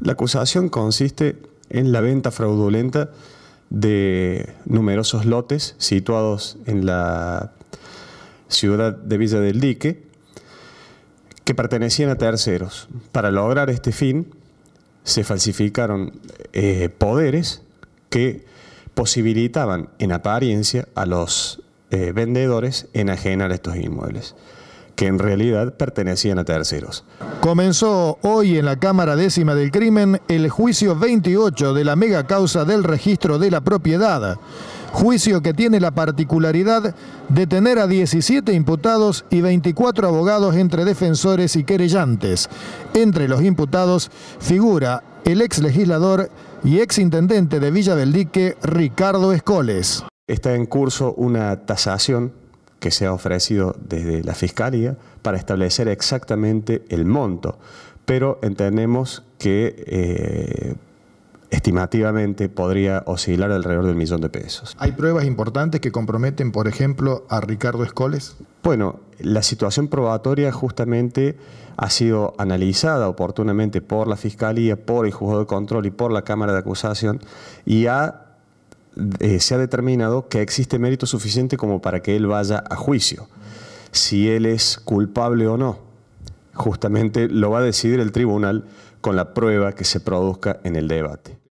La acusación consiste en la venta fraudulenta de numerosos lotes situados en la ciudad de Villa del Dique que pertenecían a terceros. Para lograr este fin se falsificaron eh, poderes que posibilitaban en apariencia a los eh, vendedores enajenar estos inmuebles que en realidad pertenecían a terceros. Comenzó hoy en la Cámara Décima del Crimen el juicio 28 de la mega causa del registro de la propiedad, juicio que tiene la particularidad de tener a 17 imputados y 24 abogados entre defensores y querellantes. Entre los imputados figura el ex legislador y ex intendente de Villa del Ricardo Escoles. Está en curso una tasación que se ha ofrecido desde la Fiscalía para establecer exactamente el monto, pero entendemos que eh, estimativamente podría oscilar alrededor del millón de pesos. ¿Hay pruebas importantes que comprometen, por ejemplo, a Ricardo Escoles? Bueno, la situación probatoria justamente ha sido analizada oportunamente por la Fiscalía, por el Juzgado de Control y por la Cámara de Acusación y ha eh, se ha determinado que existe mérito suficiente como para que él vaya a juicio. Si él es culpable o no, justamente lo va a decidir el tribunal con la prueba que se produzca en el debate.